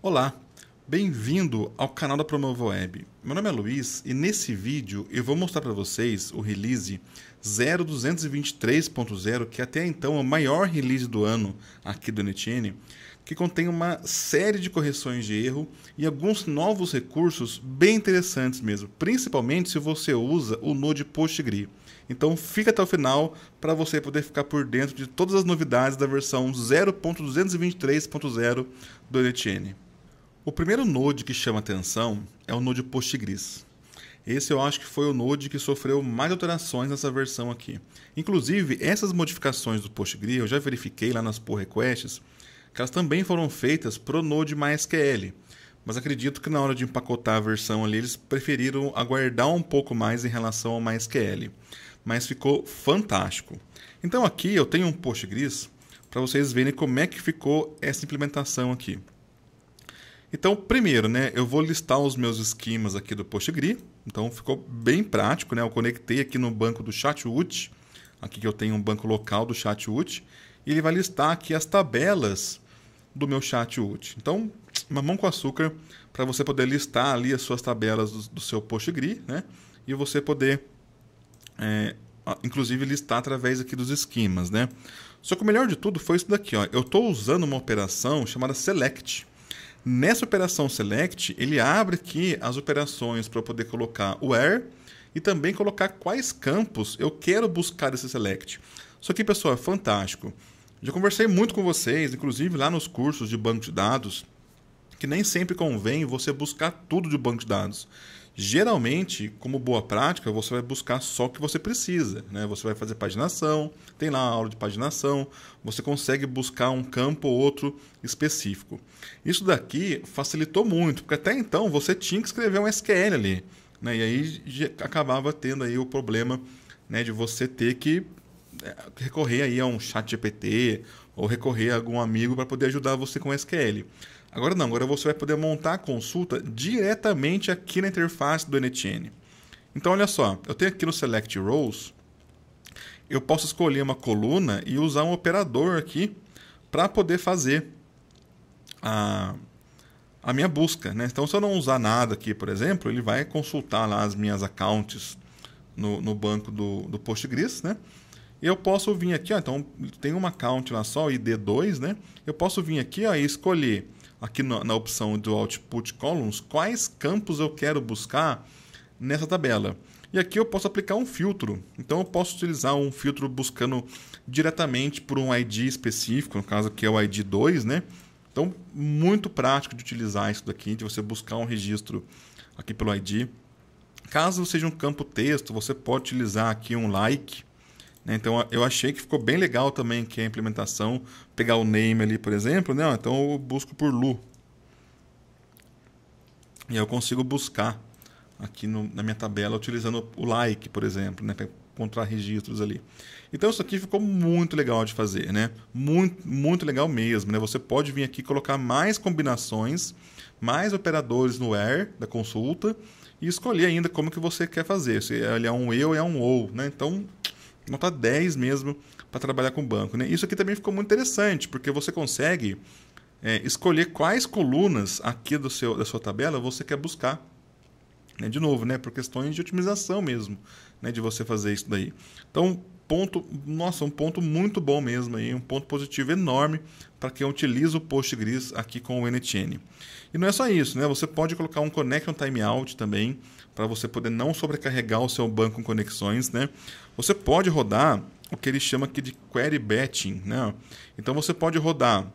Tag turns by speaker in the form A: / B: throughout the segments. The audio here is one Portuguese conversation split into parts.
A: Olá, bem-vindo ao canal da Promovo Web. Meu nome é Luiz e nesse vídeo eu vou mostrar para vocês o release 0223.0, que é até então é o maior release do ano aqui do NetN, que contém uma série de correções de erro e alguns novos recursos bem interessantes mesmo, principalmente se você usa o Node PostgreSQL. Então fica até o final para você poder ficar por dentro de todas as novidades da versão 0.223.0 do NetN. O primeiro node que chama atenção é o node Postgres. Esse eu acho que foi o node que sofreu mais alterações nessa versão aqui. Inclusive, essas modificações do Postgres, eu já verifiquei lá nas pull requests, que elas também foram feitas para o node MySQL. Mas acredito que na hora de empacotar a versão ali, eles preferiram aguardar um pouco mais em relação ao MySQL. Mas ficou fantástico. Então aqui eu tenho um Postgres para vocês verem como é que ficou essa implementação aqui. Então, primeiro, né, eu vou listar os meus esquemas aqui do PostgreSQL. Então, ficou bem prático, né? Eu conectei aqui no banco do ChatWood, aqui que eu tenho um banco local do ChatWood, e ele vai listar aqui as tabelas do meu ChatWood. Então, mamão com açúcar para você poder listar ali as suas tabelas do, do seu PostgreSQL, né? E você poder, é, inclusive, listar através aqui dos esquemas, né? Só que o melhor de tudo foi isso daqui, ó. Eu estou usando uma operação chamada select. Nessa operação select, ele abre aqui as operações para poder colocar o where e também colocar quais campos eu quero buscar esse select. Isso aqui, pessoal, é fantástico. Já conversei muito com vocês, inclusive lá nos cursos de banco de dados, que nem sempre convém você buscar tudo de banco de dados. Geralmente, como boa prática, você vai buscar só o que você precisa. Né? Você vai fazer paginação, tem lá a aula de paginação, você consegue buscar um campo ou outro específico. Isso daqui facilitou muito, porque até então você tinha que escrever um SQL ali. Né? E aí acabava tendo aí o problema né, de você ter que é, recorrer aí a um chat GPT ou recorrer a algum amigo para poder ajudar você com SQL. Agora não, agora você vai poder montar a consulta diretamente aqui na interface do NTN. Então olha só, eu tenho aqui no Select Rows, eu posso escolher uma coluna e usar um operador aqui para poder fazer a, a minha busca. Né? Então se eu não usar nada aqui, por exemplo, ele vai consultar lá as minhas accounts no, no banco do, do Postgres, né? E eu posso vir aqui, ó, então tem uma account lá só, ID2, né? Eu posso vir aqui ó, e escolher aqui na, na opção do Output Columns, quais campos eu quero buscar nessa tabela. E aqui eu posso aplicar um filtro. Então eu posso utilizar um filtro buscando diretamente por um ID específico, no caso aqui é o ID 2, né? Então, muito prático de utilizar isso daqui, de você buscar um registro aqui pelo ID. Caso seja um campo texto, você pode utilizar aqui um like, né? Então eu achei que ficou bem legal também que a implementação, pegar o name ali, por exemplo, né? então eu busco por Lu. E eu consigo buscar aqui no, na minha tabela utilizando o like, por exemplo, né? para encontrar registros ali. Então isso aqui ficou muito legal de fazer, né? Muito, muito legal mesmo, né? Você pode vir aqui colocar mais combinações, mais operadores no where da consulta e escolher ainda como que você quer fazer. Se é, ele é um eu, é um ou, né? Então nota 10 mesmo, para trabalhar com banco. Né? Isso aqui também ficou muito interessante, porque você consegue é, escolher quais colunas aqui do seu, da sua tabela você quer buscar. Né? De novo, né? por questões de otimização mesmo, né? de você fazer isso daí. Então, ponto, nossa, um ponto muito bom mesmo aí, um ponto positivo enorme para quem utiliza o Postgres aqui com o NTN. E não é só isso, né? Você pode colocar um connection timeout também, para você poder não sobrecarregar o seu banco com conexões, né? Você pode rodar o que ele chama aqui de query batching, né? Então você pode rodar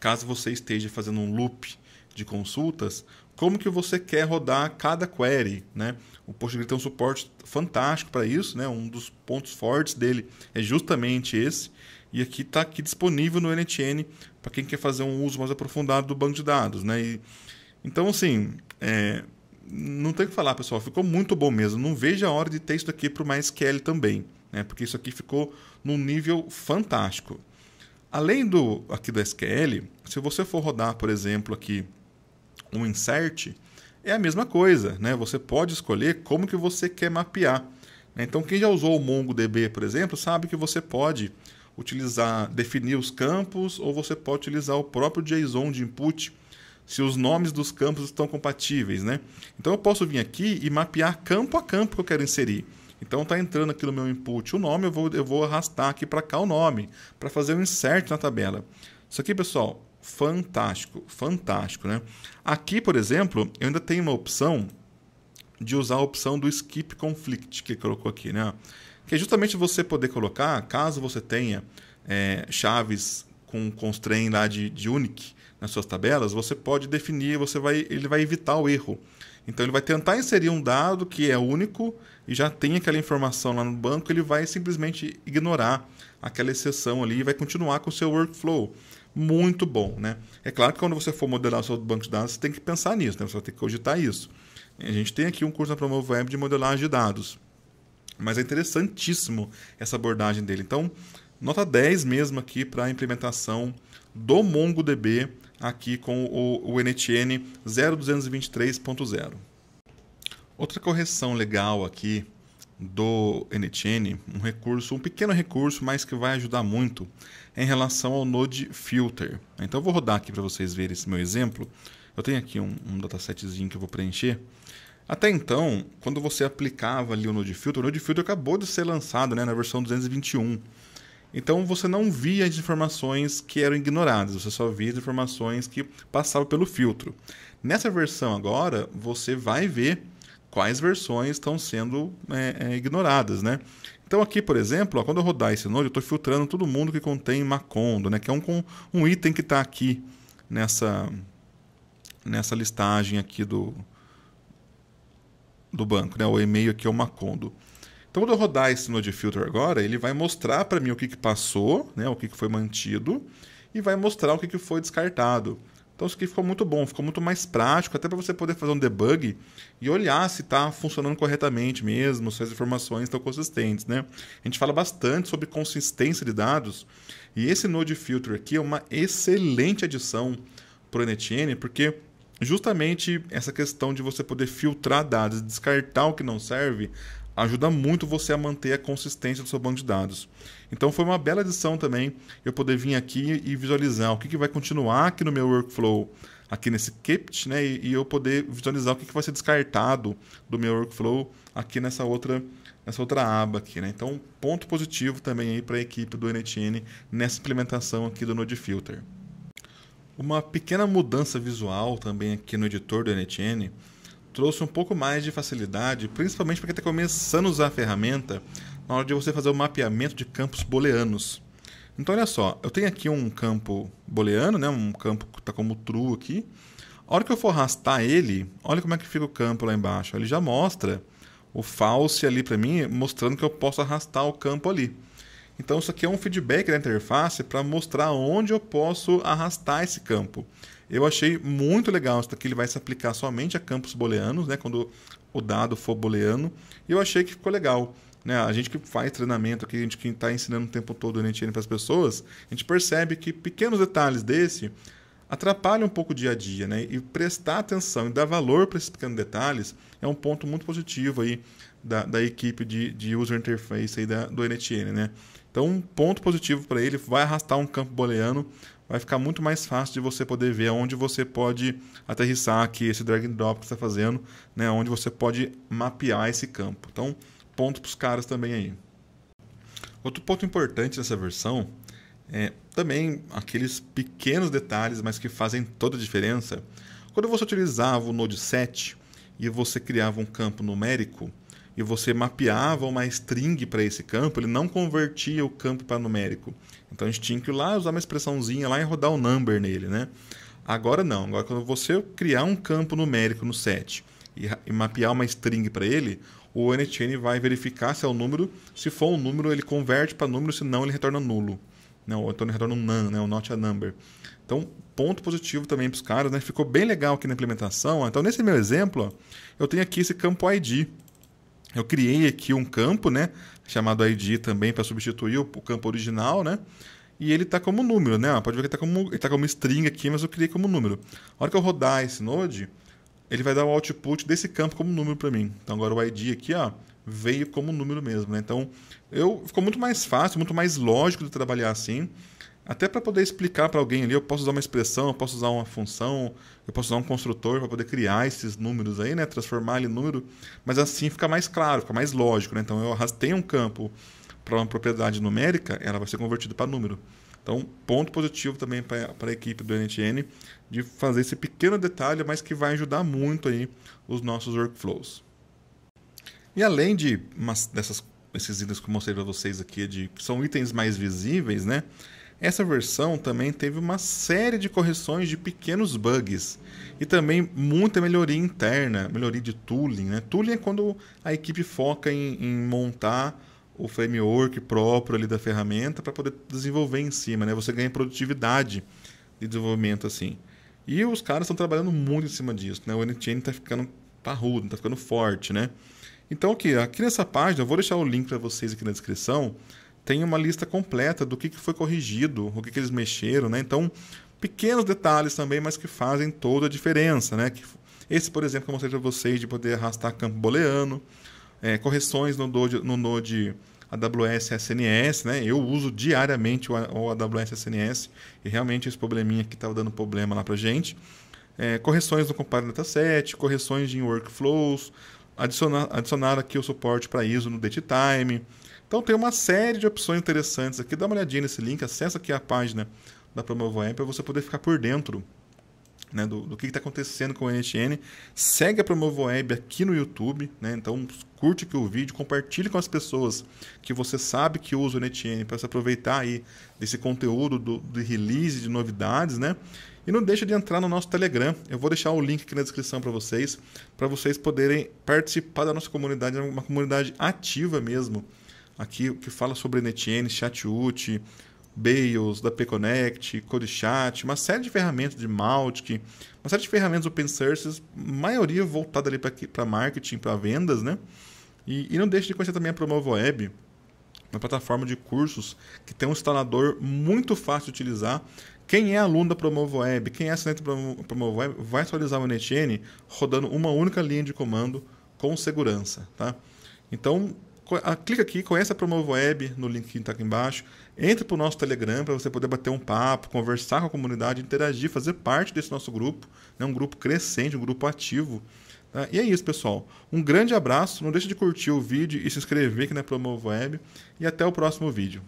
A: caso você esteja fazendo um loop de consultas, como que você quer rodar cada query, né? O PostgreSQL tem um suporte fantástico para isso, né? Um dos pontos fortes dele é justamente esse. E aqui está aqui disponível no NTN para quem quer fazer um uso mais aprofundado do banco de dados, né? E, então, assim, é, não tem o que falar, pessoal. Ficou muito bom mesmo. Não vejo a hora de ter isso aqui para o MySQL também, né? Porque isso aqui ficou num nível fantástico. Além do aqui do SQL, se você for rodar, por exemplo, aqui um insert, é a mesma coisa, né? Você pode escolher como que você quer mapear. Né? Então, quem já usou o MongoDB, por exemplo, sabe que você pode utilizar, definir os campos ou você pode utilizar o próprio JSON de input se os nomes dos campos estão compatíveis, né? Então, eu posso vir aqui e mapear campo a campo que eu quero inserir. Então, está entrando aqui no meu input o nome, eu vou, eu vou arrastar aqui para cá o nome, para fazer um insert na tabela. Isso aqui, pessoal, fantástico, fantástico, né? Aqui, por exemplo, eu ainda tenho uma opção de usar a opção do skip conflict que colocou aqui, né? Que é justamente você poder colocar, caso você tenha é, chaves com constraint lá de, de unique nas suas tabelas, você pode definir, você vai, ele vai evitar o erro. Então ele vai tentar inserir um dado que é único e já tem aquela informação lá no banco, ele vai simplesmente ignorar aquela exceção ali e vai continuar com o seu workflow muito bom. Né? É claro que quando você for modelar o seu banco de dados, você tem que pensar nisso, né? você vai ter que cogitar isso. A gente tem aqui um curso na Promovo Web de modelagem de dados. Mas é interessantíssimo essa abordagem dele. Então, nota 10 mesmo aqui para a implementação do MongoDB aqui com o, o NTN 0223.0. Outra correção legal aqui do NTN, um recurso, um pequeno recurso, mas que vai ajudar muito em relação ao Node Filter. Então eu vou rodar aqui para vocês verem esse meu exemplo. Eu tenho aqui um, um datasetzinho que eu vou preencher. Até então, quando você aplicava ali o Node Filter, o Node Filter acabou de ser lançado né, na versão 221. Então você não via as informações que eram ignoradas, você só via as informações que passavam pelo filtro. Nessa versão agora, você vai ver quais versões estão sendo é, é, ignoradas, né? Então aqui, por exemplo, ó, quando eu rodar esse node, eu estou filtrando todo mundo que contém Macondo, né? Que é um, um item que está aqui nessa, nessa listagem aqui do, do banco, né? O e-mail aqui é o Macondo. Então quando eu rodar esse node filter agora, ele vai mostrar para mim o que, que passou, né? O que, que foi mantido e vai mostrar o que, que foi descartado. Então isso aqui ficou muito bom, ficou muito mais prático, até para você poder fazer um debug e olhar se está funcionando corretamente mesmo, se as informações estão consistentes. Né? A gente fala bastante sobre consistência de dados e esse Node Filter aqui é uma excelente adição para o NTN, porque justamente essa questão de você poder filtrar dados, descartar o que não serve, ajuda muito você a manter a consistência do seu banco de dados. Então foi uma bela edição também eu poder vir aqui e visualizar o que, que vai continuar aqui no meu workflow, aqui nesse Kept, né? E, e eu poder visualizar o que, que vai ser descartado do meu workflow aqui nessa outra nessa outra aba aqui, né? Então, ponto positivo também aí para a equipe do NTN nessa implementação aqui do Node Filter. Uma pequena mudança visual também aqui no editor do NTN trouxe um pouco mais de facilidade, principalmente para quem está começando a usar a ferramenta na hora de você fazer o mapeamento de campos booleanos. Então, olha só, eu tenho aqui um campo booleano, né? um campo que está como true aqui. A hora que eu for arrastar ele, olha como é que fica o campo lá embaixo. Ele já mostra o false ali para mim, mostrando que eu posso arrastar o campo ali. Então isso aqui é um feedback da interface para mostrar onde eu posso arrastar esse campo. Eu achei muito legal, isso aqui. ele vai se aplicar somente a campos booleanos, né? quando o dado for booleano, e eu achei que ficou legal. Né? A gente que faz treinamento aqui, a gente que está ensinando o tempo todo o NTN para as pessoas, a gente percebe que pequenos detalhes desse atrapalham um pouco o dia a dia, né? E prestar atenção e dar valor para esses pequenos detalhes é um ponto muito positivo aí da, da equipe de, de user interface aí da, do NTN, né? Então, um ponto positivo para ele vai arrastar um campo booleano, vai ficar muito mais fácil de você poder ver onde você pode aterrissar aqui esse drag and drop que está fazendo, né? onde você pode mapear esse campo. Então, ponto para os caras também aí. Outro ponto importante dessa versão é também aqueles pequenos detalhes, mas que fazem toda a diferença. Quando você utilizava o Node 7 e você criava um campo numérico, e você mapeava uma string para esse campo, ele não convertia o campo para numérico. Então a gente tinha que ir lá usar uma expressãozinha lá e rodar o um number nele, né? Agora não. Agora quando você criar um campo numérico no set e, e mapear uma string para ele, o NTN vai verificar se é o um número. Se for um número, ele converte para número, se não, ele retorna nulo. Né? então ele retorna um nan, né? o not a number. Então, ponto positivo também para os caras, né? Ficou bem legal aqui na implementação. Então, nesse meu exemplo, ó, eu tenho aqui esse campo ID. Eu criei aqui um campo, né? Chamado ID também para substituir o, o campo original, né? E ele está como número, né? Pode ver que ele está como, tá como string aqui, mas eu criei como número. A hora que eu rodar esse node, ele vai dar o output desse campo como número para mim. Então agora o ID aqui, ó, veio como número mesmo, né? Então eu, ficou muito mais fácil, muito mais lógico de trabalhar assim. Até para poder explicar para alguém ali, eu posso usar uma expressão, eu posso usar uma função, eu posso usar um construtor para poder criar esses números aí, né? Transformar ele em número, mas assim fica mais claro, fica mais lógico, né? Então eu arrastei um campo para uma propriedade numérica, ela vai ser convertida para número. Então, ponto positivo também para a equipe do NTN de fazer esse pequeno detalhe, mas que vai ajudar muito aí os nossos workflows. E além de umas, dessas, esses itens que eu mostrei para vocês aqui, de, que são itens mais visíveis, né? Essa versão também teve uma série de correções de pequenos bugs e também muita melhoria interna, melhoria de tooling. Né? Tooling é quando a equipe foca em, em montar o framework próprio ali da ferramenta para poder desenvolver em cima, né? Você ganha produtividade de desenvolvimento assim. E os caras estão trabalhando muito em cima disso, né? O NTN está ficando parrudo, está ficando forte, né? Então aqui, aqui nessa página, eu vou deixar o link para vocês aqui na descrição tem uma lista completa do que, que foi corrigido, o que, que eles mexeram, né? Então, pequenos detalhes também, mas que fazem toda a diferença, né? Esse, por exemplo, que eu mostrei para vocês de poder arrastar campo booleano, é, correções no Node, no Node AWS SNS, né? Eu uso diariamente o, o AWS SNS e realmente esse probleminha que estava tá dando problema lá para gente. É, correções no Compare Dataset, correções em workflows, adicionar, adicionar aqui o suporte para ISO no date time. Então tem uma série de opções interessantes aqui. Dá uma olhadinha nesse link, acessa aqui a página da PromovoM para você poder ficar por dentro né, do, do, que está acontecendo com o NTN. Segue a Promovoeb aqui no YouTube, né, então curte aqui o vídeo, compartilhe com as pessoas que você sabe que usa o NTN para se aproveitar aí desse conteúdo do, de release, de novidades, né? E não deixa de entrar no nosso Telegram. Eu vou deixar o link aqui na descrição para vocês, para vocês poderem participar da nossa comunidade, é uma comunidade ativa mesmo. Aqui que fala sobre NetN, ChatUT, Bales, da PConnect, CodeChat, uma série de ferramentas de Mautic, uma série de ferramentas open sources, maioria voltada ali para marketing, para vendas, né? E, e, não deixe de conhecer também a Promovo Web, uma plataforma de cursos que tem um instalador muito fácil de utilizar, quem é aluno da PromoveWeb, quem é assinante da PromoveWeb, vai atualizar o NetN rodando uma única linha de comando com segurança. Tá? Então, clica aqui, conheça a PromoveWeb no link que está aqui embaixo, entre para o nosso Telegram para você poder bater um papo, conversar com a comunidade, interagir, fazer parte desse nosso grupo, né? um grupo crescente, um grupo ativo. Tá? E é isso, pessoal. Um grande abraço, não deixe de curtir o vídeo e se inscrever aqui na PromoveWeb e até o próximo vídeo.